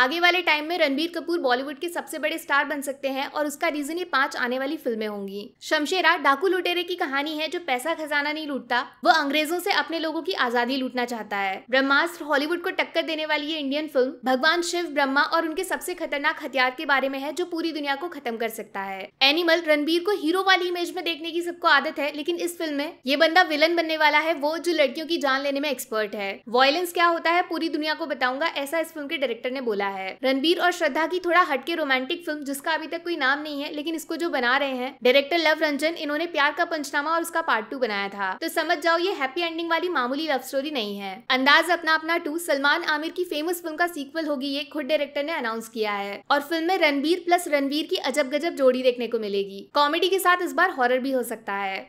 आगे वाले टाइम में रणबीर कपूर बॉलीवुड के सबसे बड़े स्टार बन सकते हैं और उसका रीजन ये पांच आने वाली फिल्में होंगी शमशेरा डाकू लुटेरे की कहानी है जो पैसा खजाना नहीं लूटता वो अंग्रेजों से अपने लोगों की आजादी लूटना चाहता है ब्रह्मास्त्र हॉलीवुड को टक्कर देने वाली ये इंडियन फिल्म भगवान शिव ब्रह्मा और उनके सबसे खतरनाक हथियार के बारे में है जो पूरी दुनिया को खत्म कर सकता है एनिमल रणबीर को हीरो वाली इमेज में देखने की सबको आदत है लेकिन इस फिल्म में ये बंदा विलन बनने वाला है वो जो लड़कियों की जान लेने में एक्सपर्ट है वॉयलेंस क्या होता है पूरी दुनिया को बताऊंगा ऐसा इस फिल्म के डायरेक्टर ने बोला है रणबीर और श्रद्धा की थोड़ा हटके रोमांटिक फिल्म जिसका अभी तक कोई नाम नहीं है लेकिन इसको जो बना रहे हैं डायरेक्टर लव रंजन इन्होंने प्यार का पंचनामा और उसका पार्ट टू बनाया था तो समझ जाओ ये हैप्पी एंडिंग वाली मामूली लव स्टोरी नहीं है अंदाज अपना अपना टू सलमान आमिर की फेमस फिल्म का सीक्वल होगी ये खुद डायरेक्टर ने अनाउंस किया है और फिल्म में रणबीर प्लस रणवीर की अजब गजब जोड़ी देखने को मिलेगी कॉमेडी के साथ इस बार हॉरर भी हो सकता है